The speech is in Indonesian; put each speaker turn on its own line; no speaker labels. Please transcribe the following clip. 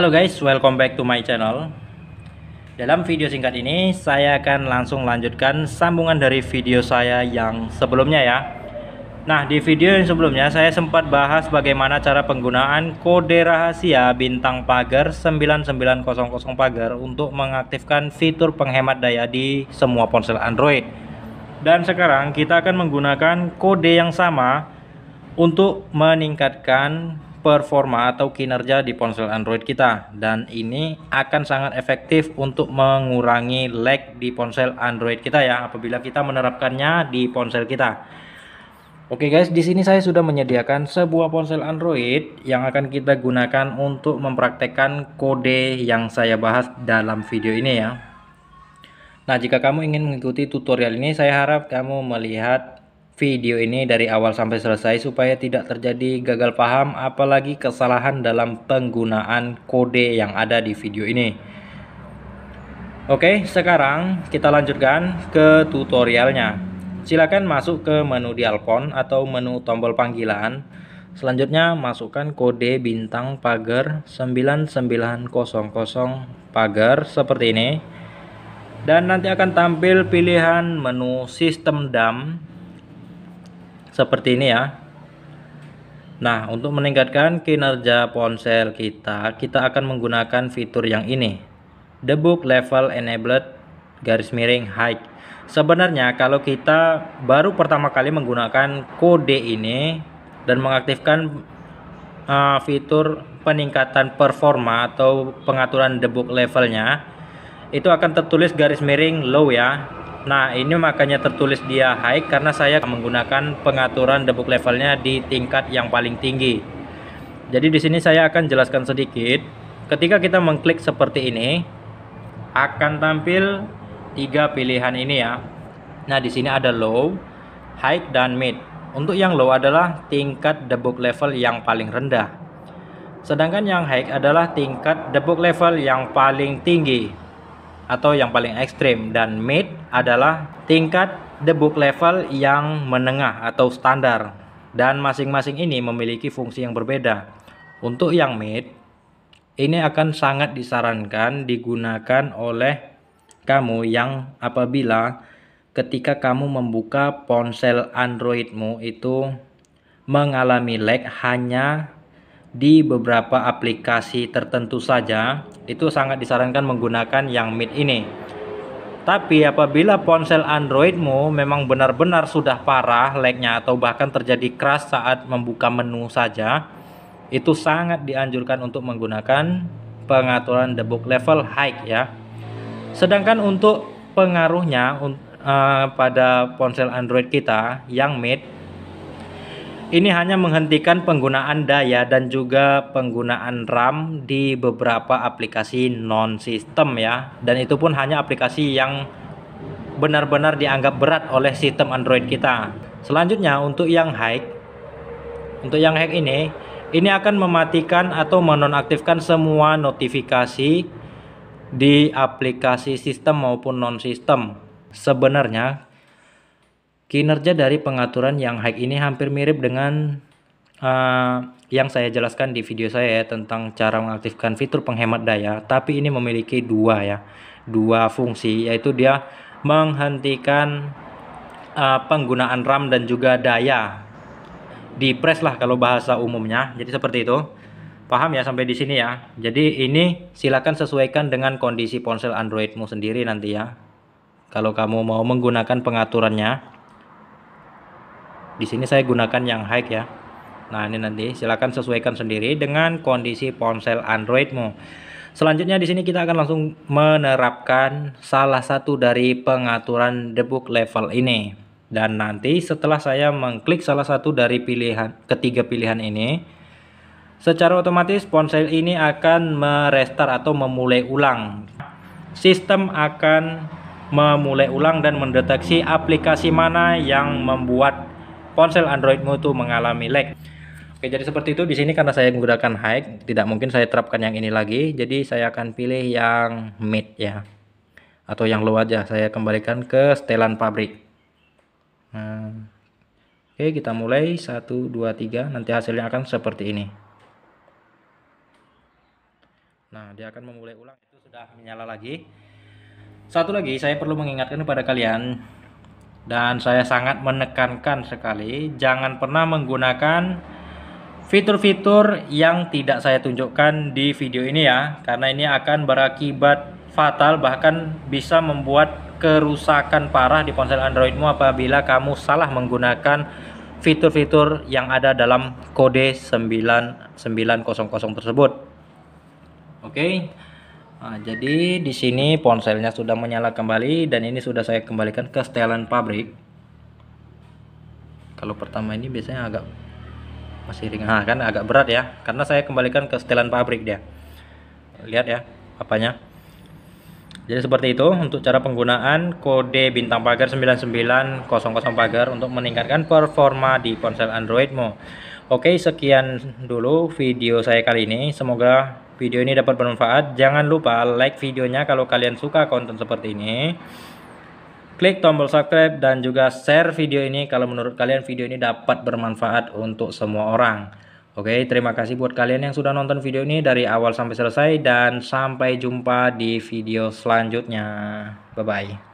Halo guys, welcome back to my channel Dalam video singkat ini, saya akan langsung lanjutkan sambungan dari video saya yang sebelumnya ya Nah, di video yang sebelumnya saya sempat bahas bagaimana cara penggunaan kode rahasia bintang pagar 9900 pagar Untuk mengaktifkan fitur penghemat daya di semua ponsel Android Dan sekarang kita akan menggunakan kode yang sama untuk meningkatkan performa atau kinerja di ponsel Android kita dan ini akan sangat efektif untuk mengurangi lag di ponsel Android kita ya apabila kita menerapkannya di ponsel kita. Oke guys, di sini saya sudah menyediakan sebuah ponsel Android yang akan kita gunakan untuk mempraktekkan kode yang saya bahas dalam video ini ya. Nah, jika kamu ingin mengikuti tutorial ini, saya harap kamu melihat video ini dari awal sampai selesai supaya tidak terjadi gagal paham apalagi kesalahan dalam penggunaan kode yang ada di video ini Oke sekarang kita lanjutkan ke tutorialnya silakan masuk ke menu dialpon atau menu tombol panggilan selanjutnya masukkan kode bintang pagar 9900 pagar seperti ini dan nanti akan tampil pilihan menu sistem DAM seperti ini ya Nah untuk meningkatkan kinerja ponsel kita kita akan menggunakan fitur yang ini debug level enabled garis miring high sebenarnya kalau kita baru pertama kali menggunakan kode ini dan mengaktifkan uh, fitur peningkatan performa atau pengaturan debug levelnya itu akan tertulis garis miring low ya Nah, ini makanya tertulis dia high karena saya menggunakan pengaturan debuk levelnya di tingkat yang paling tinggi. Jadi di sini saya akan jelaskan sedikit. Ketika kita mengklik seperti ini, akan tampil tiga pilihan ini ya. Nah, di sini ada low, high, dan mid. Untuk yang low adalah tingkat debuk level yang paling rendah. Sedangkan yang high adalah tingkat debuk level yang paling tinggi atau yang paling ekstrim dan mid adalah tingkat debug level yang menengah atau standar dan masing-masing ini memiliki fungsi yang berbeda. Untuk yang mid ini akan sangat disarankan digunakan oleh kamu yang apabila ketika kamu membuka ponsel Androidmu itu mengalami lag hanya di beberapa aplikasi tertentu saja itu sangat disarankan menggunakan yang mid ini tapi apabila ponsel Androidmu memang benar-benar sudah parah lagnya atau bahkan terjadi crash saat membuka menu saja itu sangat dianjurkan untuk menggunakan pengaturan debug level high ya sedangkan untuk pengaruhnya uh, pada ponsel Android kita yang mid ini hanya menghentikan penggunaan daya dan juga penggunaan RAM di beberapa aplikasi non-sistem ya. Dan itu pun hanya aplikasi yang benar-benar dianggap berat oleh sistem Android kita. Selanjutnya untuk yang high untuk yang hack ini ini akan mematikan atau menonaktifkan semua notifikasi di aplikasi sistem maupun non-sistem. Sebenarnya Kinerja dari pengaturan yang high ini hampir mirip dengan uh, yang saya jelaskan di video saya ya, tentang cara mengaktifkan fitur penghemat daya, tapi ini memiliki dua ya, dua fungsi yaitu dia menghentikan uh, penggunaan RAM dan juga daya. di press lah kalau bahasa umumnya. Jadi seperti itu. Paham ya sampai di sini ya. Jadi ini silakan sesuaikan dengan kondisi ponsel Androidmu sendiri nanti ya. Kalau kamu mau menggunakan pengaturannya. Di sini saya gunakan yang high ya. Nah, ini nanti silakan sesuaikan sendiri dengan kondisi ponsel Androidmu. Selanjutnya di sini kita akan langsung menerapkan salah satu dari pengaturan debug level ini. Dan nanti setelah saya mengklik salah satu dari pilihan ketiga pilihan ini, secara otomatis ponsel ini akan merestart atau memulai ulang. Sistem akan memulai ulang dan mendeteksi aplikasi mana yang membuat ponsel Androidmu tuh mengalami lag. Oke, jadi seperti itu di sini karena saya menggunakan high, tidak mungkin saya terapkan yang ini lagi. Jadi saya akan pilih yang mid ya. Atau yang low aja, saya kembalikan ke setelan pabrik. Nah, oke, kita mulai 1 2 3, nanti hasilnya akan seperti ini. Nah, dia akan memulai ulang itu sudah menyala lagi. Satu lagi, saya perlu mengingatkan kepada kalian dan saya sangat menekankan sekali jangan pernah menggunakan fitur-fitur yang tidak saya tunjukkan di video ini ya karena ini akan berakibat fatal bahkan bisa membuat kerusakan parah di ponsel Androidmu apabila kamu salah menggunakan fitur-fitur yang ada dalam kode 9900 tersebut. Oke. Okay. Nah, jadi di sini ponselnya sudah menyala kembali dan ini sudah saya kembalikan ke setelan pabrik. Kalau pertama ini biasanya agak masih ringan, nah, kan agak berat ya, karena saya kembalikan ke setelan pabrik dia. Lihat ya, apanya? Jadi seperti itu untuk cara penggunaan kode bintang pagar 9900 pagar untuk meningkatkan performa di ponsel Androidmu. Oke, sekian dulu video saya kali ini. Semoga video ini dapat bermanfaat. Jangan lupa like videonya kalau kalian suka konten seperti ini. Klik tombol subscribe dan juga share video ini kalau menurut kalian video ini dapat bermanfaat untuk semua orang. Oke, terima kasih buat kalian yang sudah nonton video ini dari awal sampai selesai dan sampai jumpa di video selanjutnya. Bye-bye.